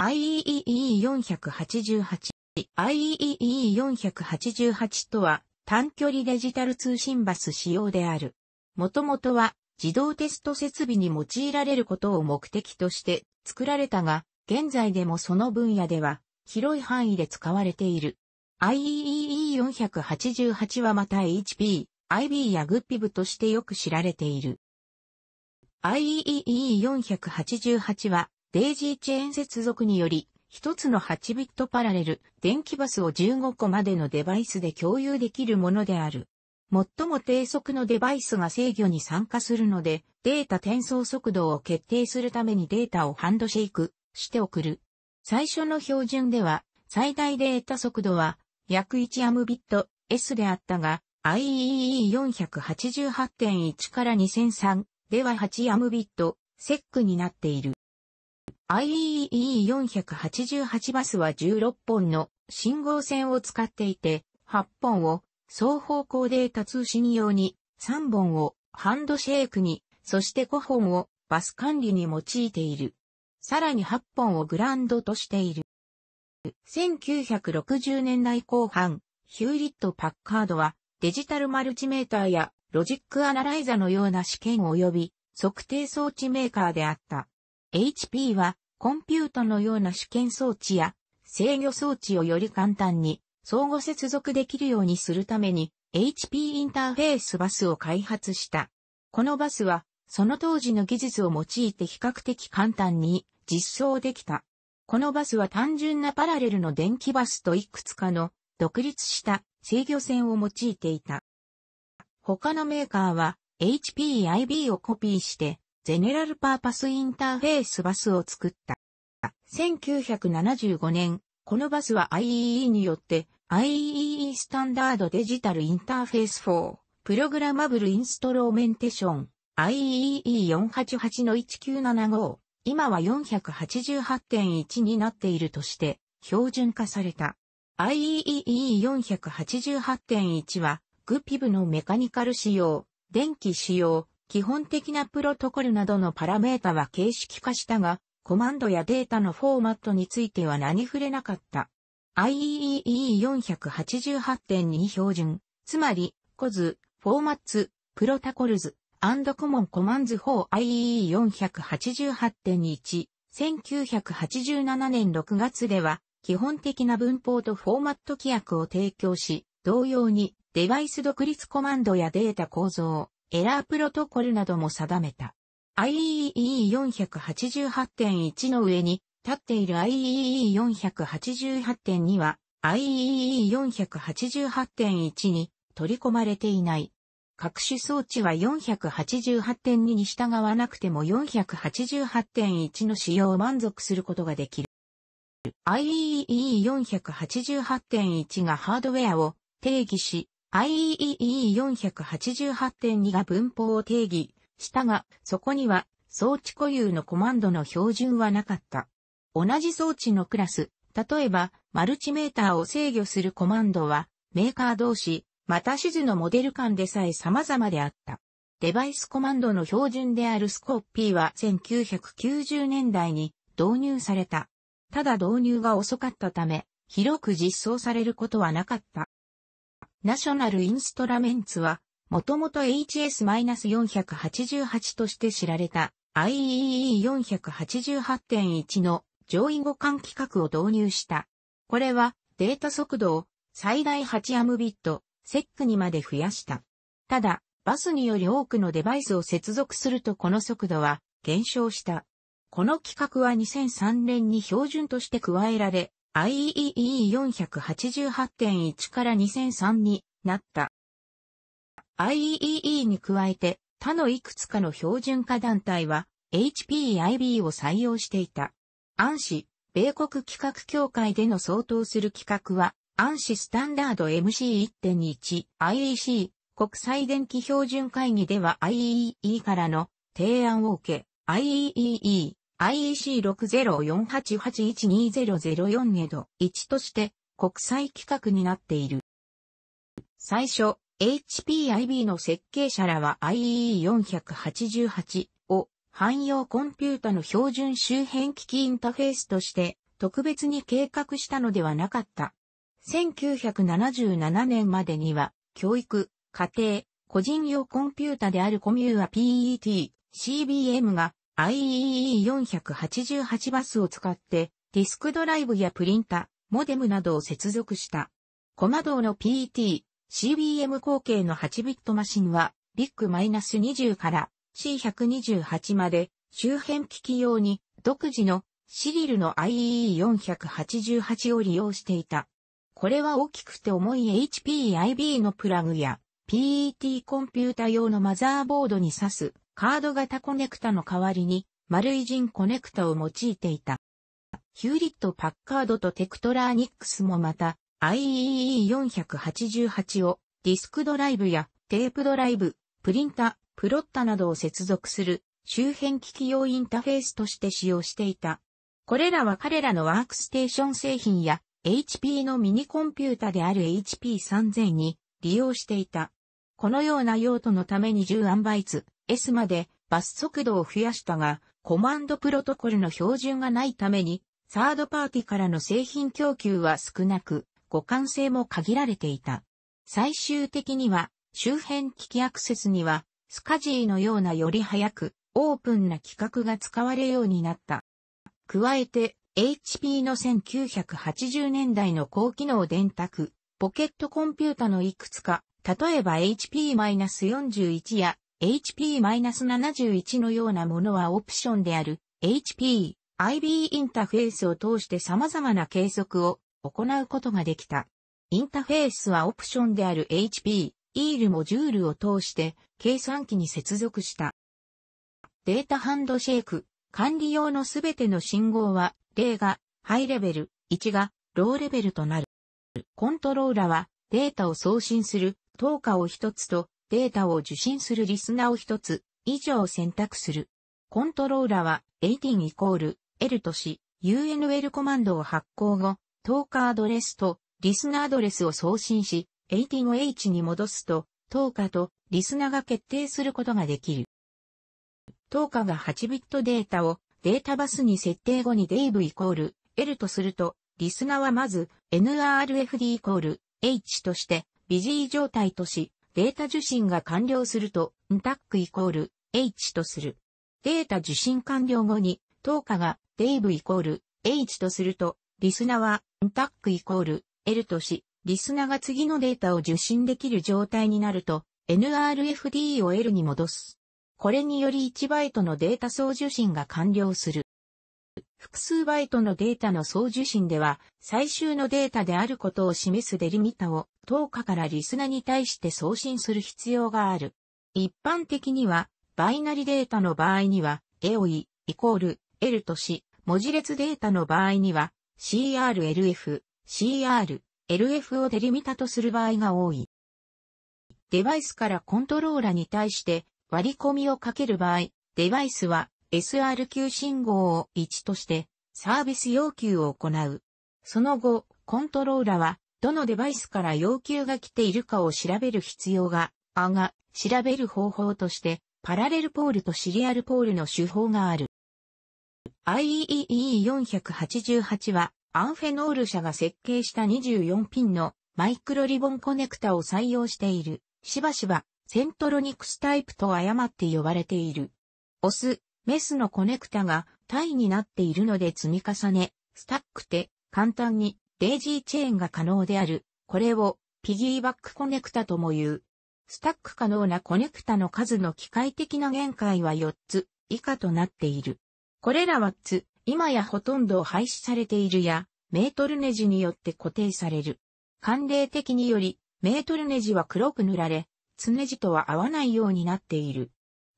IEEE488。とは短距離デジタル通信バス仕様である。もともとは自動テスト設備に用いられることを目的として作られたが、現在でもその分野では広い範囲で使われている。IEEE488 はまた HP、IB や GPIB としてよく知られている。IEEE488 はデイジーチェーン接続により、一つの8ビットパラレル、電気バスを15個までのデバイスで共有できるものである。最も低速のデバイスが制御に参加するので、データ転送速度を決定するためにデータをハンドシェイクして送る。最初の標準では、最大データ速度は約1アムビット S であったが、IEEE488.1 から2003では8アムビットセックになっている。IEEE488 バスは16本の信号線を使っていて、8本を双方向データ通信用に、3本をハンドシェイクに、そして5本をバス管理に用いている。さらに8本をグランドとしている。1960年代後半、ヒューリット・パッカードはデジタルマルチメーターやロジックアナライザのような試験及び測定装置メーカーであった。HP はコンピュートのような主権装置や制御装置をより簡単に相互接続できるようにするために HP インターフェースバスを開発した。このバスはその当時の技術を用いて比較的簡単に実装できた。このバスは単純なパラレルの電気バスといくつかの独立した制御線を用いていた。他のメーカーは HPIB をコピーしてゼネラルパーパスインターフェースバスを作った。1975年、このバスは IEE によって IEE スタンダードデジタルインターフェース4プログラマブルインストローメンテーション IEE488 の1975今は488.1になっているとして標準化された IEE488.1 はグピ v のメカニカル仕様電気仕様基本的なプロトコルなどのパラメータは形式化したが、コマンドやデータのフォーマットについては何触れなかった。IEEE488.2 標準、つまり、コズ、フォーマッツ、プロタコルズ、アンドコモンコマンズ法 IEE488.1、1987年6月では、基本的な文法とフォーマット規約を提供し、同様に、デバイス独立コマンドやデータ構造、エラープロトコルなども定めた。IEEE488.1 の上に立っている IEEE488.2 は IEEE488.1 に取り込まれていない。各種装置は488.2に従わなくても488.1の使用を満足することができる。IEEE488.1 がハードウェアを定義し、IEEE488.2 が文法を定義したが、そこには装置固有のコマンドの標準はなかった。同じ装置のクラス、例えばマルチメーターを制御するコマンドはメーカー同士、また地図のモデル間でさえ様々であった。デバイスコマンドの標準であるスコッピーは1990年代に導入された。ただ導入が遅かったため、広く実装されることはなかった。ナショナルインストラメンツは、もともと HS-488 として知られた i e e 4 8 8 1の上位互換規格を導入した。これはデータ速度を最大8アムビット、セックにまで増やした。ただ、バスにより多くのデバイスを接続するとこの速度は減少した。この規格は2003年に標準として加えられ、IEEE488.1 から2003になった。IEEE に加えて他のいくつかの標準化団体は HPIB を採用していた。安氏、米国企画協会での相当する企画は、安氏スタンダード MC1.1、IEC、国際電気標準会議では IEE からの提案を受け、IEEE i e c 6 0 4 8 8 1 2 0 0 4ネド1として国際規格になっている。最初、HPIB の設計者らは IEE488 を汎用コンピュータの標準周辺機器インターフェースとして特別に計画したのではなかった。1977年までには教育、家庭、個人用コンピュータであるコミューア PET、CBM が IEE488 バスを使ってディスクドライブやプリンタ、モデムなどを接続した。コマドーの PET、CBM 口径の8ビットマシンは、ビッグマイナス -20 から C128 まで周辺機器用に独自のシリルの IEE488 を利用していた。これは大きくて重い HPIB のプラグや PET コンピュータ用のマザーボードに挿すカード型コネクタの代わりに、丸い陣コネクタを用いていた。ヒューリット・パッカードとテクトラーニックスもまた i e e 4 8 8をディスクドライブやテープドライブ、プリンタ、プロッタなどを接続する周辺機器用インターフェースとして使用していた。これらは彼らのワークステーション製品や HP のミニコンピュータである HP3000 に利用していた。このような用途のために10アンバイツ S までバス速度を増やしたが、コマンドプロトコルの標準がないために、サードパーティからの製品供給は少なく、互換性も限られていた。最終的には、周辺機器アクセスには、スカジーのようなより早く、オープンな規格が使われるようになった。加えて、HP の1980年代の高機能電卓、ポケットコンピュータのいくつか例えば HP-41 や HP-71 のようなものはオプションである HP、IB インターフェースを通して様々な計測を行うことができた。インターフェースはオプションである HP、e l ルジュールを通して計算機に接続した。データハンドシェイク、管理用のすべての信号は、0がハイレベル、1がローレベルとなる。コントローラはデータを送信する等価を一つとデータを受信するリスナーを一つ以上選択する。コントローラは 18- イコール L とし UNL コマンドを発行後、等価アドレスとリスナーアドレスを送信し 18H に戻すと等価とリスナーが決定することができる。等価が8ビットデータをデータバスに設定後に DAVE イコール L とすると、リスナーはまず NRFD イコール H としてビジー状態とし、データ受信が完了すると、ンタックイコール H とする。データ受信完了後に、等価が DAVE イコール H とすると、リスナーは、ンタックイコール L とし、リスナーが次のデータを受信できる状態になると、NRFD を L に戻す。これにより1バイトのデータ送受信が完了する。複数バイトのデータの送受信では、最終のデータであることを示すデリミタを、等価からリスナに対して送信する必要がある。一般的には、バイナリデータの場合には、エオイ、イコール、L とし、文字列データの場合には、CRLF、CR、LF をデリミタとする場合が多い。デバイスからコントローラに対して割り込みをかける場合、デバイスは SRQ 信号を1としてサービス要求を行う。その後、コントローラはどのデバイスから要求が来ているかを調べる必要が、あが、調べる方法として、パラレルポールとシリアルポールの手法がある。IEEE488 は、アンフェノール社が設計した24ピンのマイクロリボンコネクタを採用している。しばしば、セントロニクスタイプと誤って呼ばれている。オス、メスのコネクタがタイになっているので積み重ね、スタックて簡単にデイジーチェーンが可能である。これをピギーバックコネクタとも言う。スタック可能なコネクタの数の機械的な限界は4つ以下となっている。これらはつ、今やほとんど廃止されているや、メートルネジによって固定される。慣例的により、メートルネジは黒く塗られ、つネジとは合わないようになっている。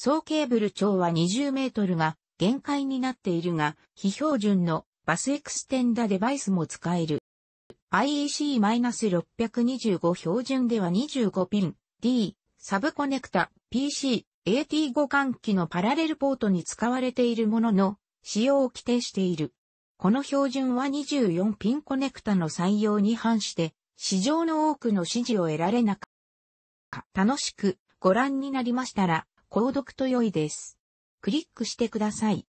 総ケーブル長は20メートルが限界になっているが、非標準のバスエクステンダデバイスも使える。IEC-625 標準では25ピン D サブコネクタ PC AT 互換機のパラレルポートに使われているものの使用を規定している。この標準は24ピンコネクタの採用に反して市場の多くの支持を得られなかった。楽しくご覧になりましたら購読と良いです。クリックしてください。